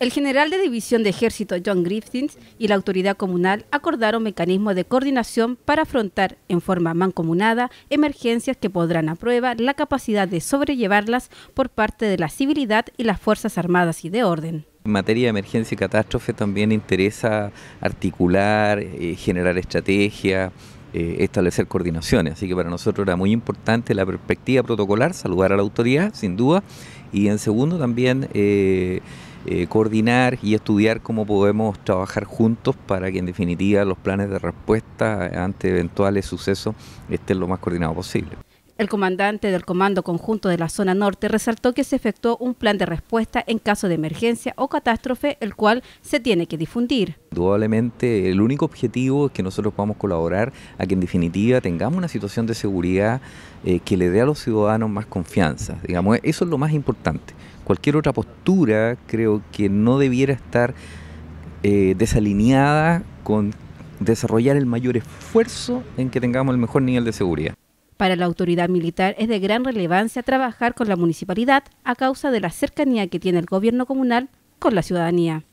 El general de división de ejército John Griffiths y la autoridad comunal acordaron mecanismos de coordinación para afrontar en forma mancomunada emergencias que podrán a prueba la capacidad de sobrellevarlas por parte de la civilidad y las Fuerzas Armadas y de Orden. En materia de emergencia y catástrofe también interesa articular, eh, generar estrategia, eh, establecer coordinaciones. Así que para nosotros era muy importante la perspectiva protocolar, saludar a la autoridad, sin duda, y en segundo también eh, eh, coordinar y estudiar cómo podemos trabajar juntos para que en definitiva los planes de respuesta ante eventuales sucesos estén lo más coordinados posible. El comandante del Comando Conjunto de la Zona Norte resaltó que se efectuó un plan de respuesta en caso de emergencia o catástrofe, el cual se tiene que difundir. Indudablemente, el único objetivo es que nosotros podamos colaborar a que en definitiva tengamos una situación de seguridad eh, que le dé a los ciudadanos más confianza. Digamos, eso es lo más importante. Cualquier otra postura creo que no debiera estar eh, desalineada con desarrollar el mayor esfuerzo en que tengamos el mejor nivel de seguridad. Para la autoridad militar es de gran relevancia trabajar con la municipalidad a causa de la cercanía que tiene el gobierno comunal con la ciudadanía.